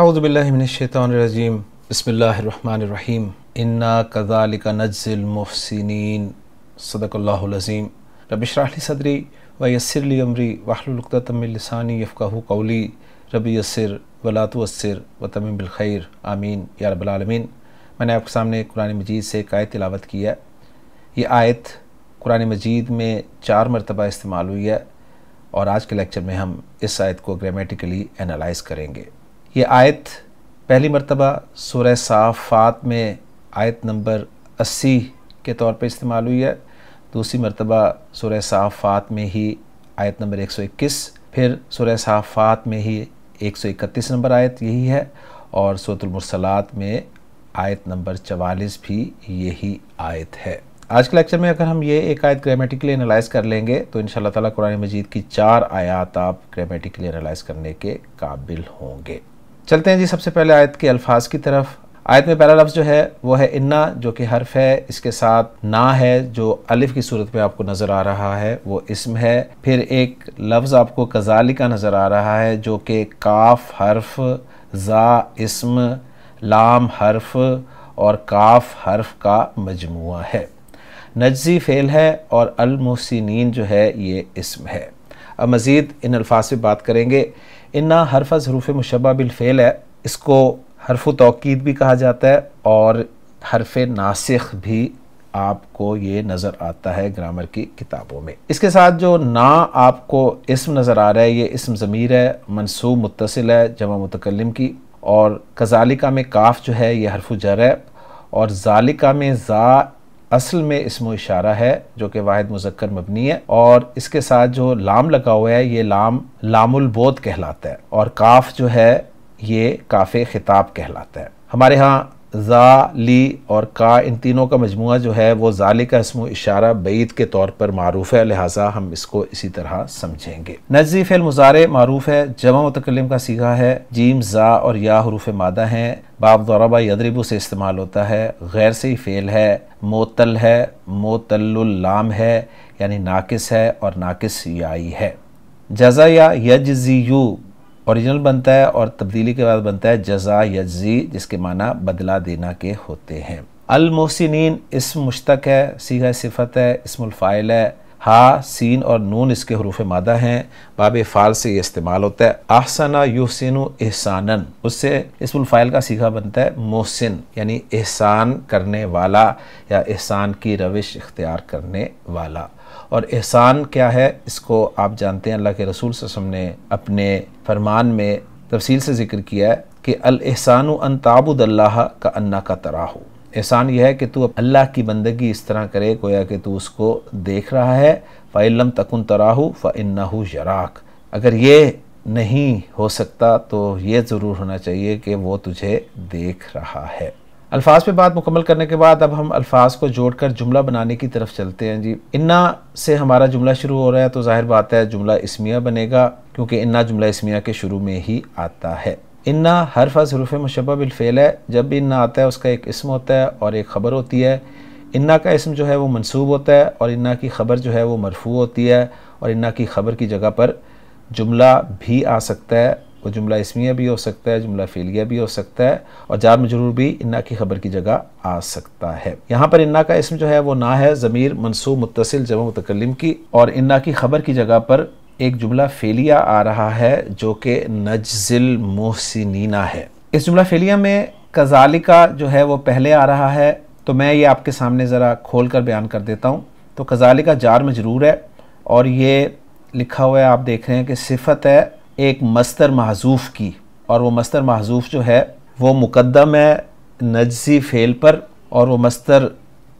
अज़बिल्लिनशैतरजीम बसमीम इन्ना कदालिका नज़िलमसिन सदक़ल्लाज़ीम रबिशराली सदरी व यसरली अमरी वाहलतमिलसानी यफ़ाहू कौली रबी यसर वलातवसर व तमीम बिलखैर आमीन या रबालमीन मैंने आपके सामने कुरान मजीद से एक आयत तिलावत की है ये आयत कुरान मजीद में चार मरतबा इस्तेमाल हुई है और आज के लेक्चर में हम इस आयत को ग्रामेटिकली एनालाइज करेंगे ये आयत पहली मरतबा सुर साफ़ात में आयत नंबर अस्सी के तौर पर इस्तेमाल हुई है दूसरी मरतबा सुर साफ़ात में ही आयत नंबर एक सौ इक्कीस फिर सुर साफ़ात में ही एक सौ इकतीस नंबर आयत यही है और सोतुलमरसलात में आयत नंबर चवालीस भी यही आयत है आज के लेक्चर में अगर हम ये एक आयत ग्रामेटिकली एनालाइज कर लेंगे तो इन ताला कुरान मजीद की चार आयात आप ग्रामेटिकली एनालाइज करने के काबिल होंगे चलते हैं जी सबसे पहले आयत के अल्फाज की तरफ आयत में पहला लफ्ज़ जो है वो है इन्ना जो कि हर्फ है इसके साथ ना है जो अलिफ की सूरत में आपको नज़र आ रहा है वो इसम है फिर एक लफ्ज़ आपको कजाली का नज़र आ रहा है जो कि काफ हर्फ ज़ा इसम लाम हर्फ और काफ हर्फ का मजमू है नज़ी फ़ेल है और अलमोसिन जो है ये इसम है अब मज़ीद इन अल्फाज से बात करेंगे इन्ना हरफ़ हरूफ मुशबा बिलफ़ेल है इसको हरफ तोकीद भी कहा जाता है और हरफ नासिख भी आपको ये नज़र आता है ग्रामर की किताबों में इसके साथ जो ना आपको इसम नज़र आ रहा है ये इसम ज़मीर है मनसूब मुतसिल है जमा मुतकलम की और कजालिका में काफ जो है ये हरफ जर है और जालिका में ज़ा असल में इसमो इशारा है जो कि वाहिद मुजक्कर मबनी है और इसके साथ जो लाम लगा हुआ है ये लाम लामुलबोध कहलाता है और काफ जो है ये काफे खिताब कहलाता है हमारे यहाँ ज़ा ली और का इन तीनों का मजमू जो है वो ज़ाले का इसम इशारा बैद के तौर पर मरूफ है लिहाजा हम इसको इसी तरह समझेंगे नजी फ़िल मुजारे मरूफ है जमा मतकलम का सीखा है जीम ज़ा और या हरूफ मादा हैं बाब दौरबा यदरिबू से इस्तेमाल होता है गैर से ही फ़ेल है मोतल है मोतल्लाम है यानी नाकिस है और नाकिस याई है जजा या यू ओरिजिनल बनता है और तब्दीली के बाद बनता है जजा यजी जिसके माना बदला देना के होते हैं अलमोसिन इसम मुश्तक है सीधा सिफत है इसमुल फ़ाइल है हा सीन और नून इसके हरूफ मादा हैं बाब फ़ाल से ये इस्तेमाल होता है आहसना युसिन एहसानन उससे इसमुल का सीखा बनता है मोहसिन यानी एहसान करने वाला या एहसान की रविश इख्तियार करने वाला और एहसान क्या है इसको आप जानते हैं अल्लाह के रसूल सम ने अपने फरमान में तफसील से जिक्र किया है कि अल एहसान अन ताबुदल्ला का अन्ना का तराहू एहसान यह है कि तू अल्लाह की बंदगी इस तरह करे गोया कि तू उसको देख रहा है फ़ैलम तकन तराहू फ़न्नाहू जराक अगर ये नहीं हो सकता तो ये ज़रूर होना चाहिए कि वो तुझे देख रहा है अल्फाज पे बात मुकम्मल करने के बाद अब हम अल्फाज को जोड़कर जुमला बनाने की तरफ चलते हैं जी इन्ना से हमारा जुमला शुरू हो रहा है तो जाहिर बात है जुमला इसमिया बनेगा क्योंकि इन्ना जुमला इसमिया के शुरू में ही आता है इन्ना हर फज हरूफ मशबा बिलफ़ेल है जब भी इन्ना आता है उसका एक इसम होता है और एक ख़बर होती है इन्ना का इसम जो है वो मनसूब होता है और इन्ना की ख़बर जो है वो मरफू होती है और इन्ना की ख़बर की जगह पर जुमला भी आ सकता है वो जुमला इसमिया भी हो सकता है जुमला फेलिया भी हो सकता है और जाम मजरूर भी इन्ना की खबर की जगह आ सकता है यहाँ पर इन्ना का इसम जो है वो ना है ज़मीर मनसूब मुतसिल जमा मुतकलम की और इन्ना की खबर की जगह पर एक जुमला फेलिया आ रहा है जो कि नज़िल मोहसिनीना है इस जुमला फेलिया में कजालिका जो है वो पहले आ रहा है तो मैं ये आपके सामने ज़रा खोल कर बयान कर देता हूँ तो कजालिका जार में ज़रूर है और ये लिखा हुआ है आप देख रहे हैं कि सिफत है एक मस्तर महजूफ़ की और वो मस्तर महजूफ़ जो है वो मुकदम है नजसी फ़ेल पर और वो मस्तर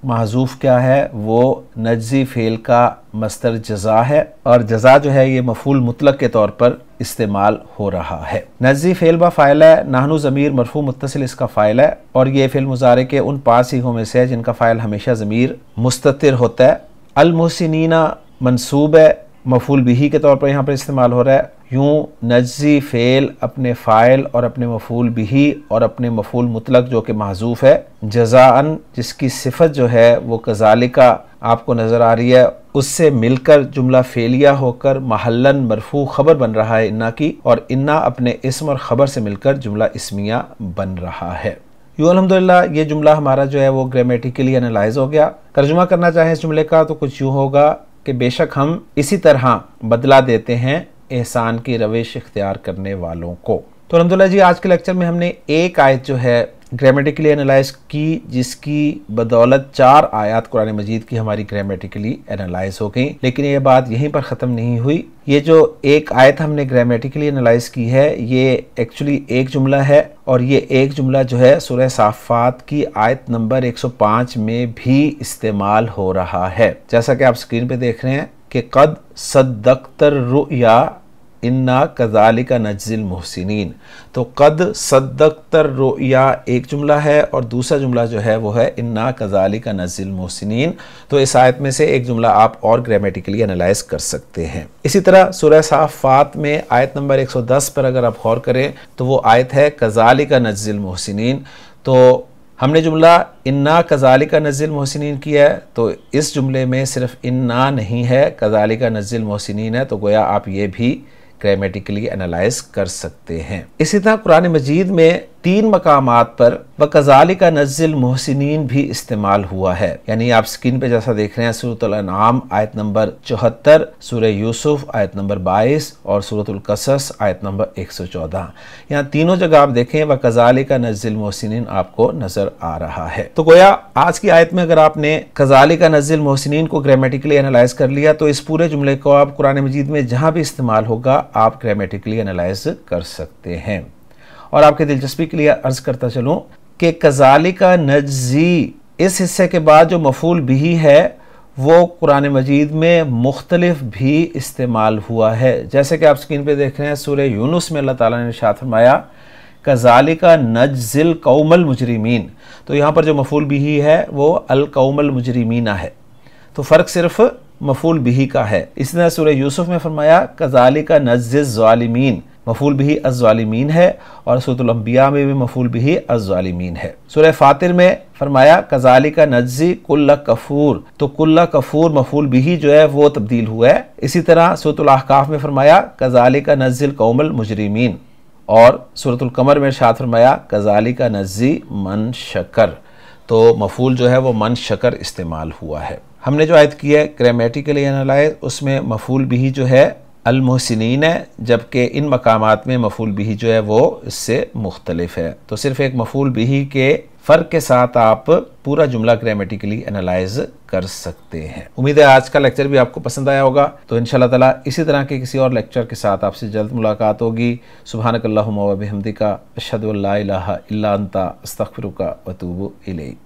महजूफ़ क्या है वो नजी फ़ेल का मस्तर जजा है और जजा जो है ये मफूल मुतलक के तौर पर इस्तेमाल हो रहा है नजी फ़ेल बा फ़ायल है नाहनु ज़मीर मरफू मुतसिल इसका फ़ायल है और ये फेल मुजारे के उन पाँच सीखों में से है जिनका फ़ायल हमेशा ज़मीर मुस्तर होता है अलमोसिनना मनसूब है मफूल बिही के तौर पर यहाँ पर इस्तेमाल हो रहा है यूँ नजी फ़ेल अपने फ़ाइल और अपने मफूल बिही और अपने मफूल मुतलक जो कि महजूफ़ है जजान जिसकी सिफत जो है वो कजालिका आपको नज़र आ रही है उससे मिलकर जुमला फेलिया होकर महलन मरफू खबर बन रहा है इन्ना की और इन्ना अपने इसम और ख़बर से मिलकर जुमला इसमिया बन रहा है यूँ अलहमदिल्ला ये जुमला हमारा जो है वो ग्रामेटिकली एनालाइज हो गया तर्जुमा करना चाहें इस जुमले का तो कुछ यूँ होगा कि बेशक हम इसी तरह बदला देते हैं एहसान की रविश इख्तियार करने वालों को तो अलहमदिल्ला जी आज के लेक्चर में हमने एक आयत जो है ग्रामेटिकली एनालाइज की जिसकी बदौलत चार आयात कुरान मजीद की हमारी ग्रामेटिकली एनालाइज हो गई लेकिन ये बात यहीं पर ख़त्म नहीं हुई ये जो एक आयत हमने ग्रामेटिकली एनालाइज की है ये एक्चुअली एक जुमला है और ये एक जुमला जो है सुरह साफात की आयत नंबर 105 में भी इस्तेमाल हो रहा है जैसा कि आप स्क्रीन पे देख रहे हैं कि कद सद्दकतर रुया इन्ना कजालिका नजिल मोहसिन तो कद सद्दकतर रुया एक जुमला है और दूसरा जुमला जो है वो है इन्ना का नजिल मोहसिन तो इस आयत में से एक जुमला आप और ग्रामेटिकली एनालाइज कर सकते हैं इसी तरह सुरह साफ़ात में आयत नंबर 110 पर अगर आप गौर करें तो वो आयत है का नजिल मोहसिन तो हमने जुमला इन्ना का नज़िल मोहसिन किया है तो इस जुमले में सिर्फ इन्ना नहीं है का नज़िल मोहसिन है तो गोया आप ये भी ग्रामेटिकली एनालाइज कर सकते हैं इसी तरह कुरान मजीद में तीन मकाम पर व कजाली का नज़िल मोहसिन भी इस्तेमाल हुआ है यानी आप स्क्रीन पे जैसा देख रहे हैं सूरत आयत नंबर चौहत्तर सूर्य यूसुफ आयत नंबर बाईस और सूरतुल्कसस आयत नंबर एक सौ चौदह यहाँ तीनों जगह आप देखें वकजाल कजाली का नज़िल मोहसिन आपको नजर आ रहा है तो गोया आज की आयत में अगर आपने कजाली का नज़िल मोहसिन को ग्रामेटिकली एनालाइज कर लिया तो इस पूरे जुमले को आप कुरान मजीद में जहाँ भी इस्तेमाल होगा आप ग्रामेटिकली एनालाइज कर सकते हैं और आपकी दिलचस्पी के लिए अर्ज करता चलूँ कि कजालिका नजी इस हिस्से के बाद जो मफूल भी है वो कुरान मजीद में मुख्तलिफ भी इस्तेमाल हुआ है जैसे कि आप स्क्रीन पे देख रहे हैं सूर्य यूनुस में अल्लाह ताला ने शाह फरमाया कजालिका नजिल कौमल मुजरमीन तो यहाँ पर जो मफूल बिही है वो अलकमल मुजरमीना है तो फ़र्क सिर्फ मफूल बिही का है इसी तरह सूर्य यूसुफ में फरमाया कजालिका नजिल ालमीन मफूल भी अज़ालिमीन है और सूरतलम्बिया में भी मफूल भी अज़ालिमीन है सुरह फातिर में फरमाया कजाली का नजी कुल्ला कफूर तो कुल्ला कफूर मफूल भी जो है वो तब्दील हुआ है इसी तरह सूरतलाहकाफ में फरमाया कजाली का नजिल कोमल मुजरिमीन और कमर में शात फरमाया कजाली का नजी मन शकर तो मफूल जो है वो मन शकर इस्तेमाल हुआ है हमने जो आयत की है क्रेमेटिकली एनालाइज उसमें मफूल भी जो है अलमोहसिन है जबकि इन मकाम में मफूल बिही जो है वो इससे मुख्तलिफ है तो सिर्फ एक मफूल बिही के फ़र्क के साथ आप पूरा जुमला ग्रामेटिकली एनालाइज कर सकते हैं उम्मीद है आज का लेक्चर भी आपको पसंद आया होगा तो इन ताला इसी तरह के किसी और लेक्चर के साथ आपसे जल्द मुलाकात होगी सुबह का अशद अंता वतूब इलेक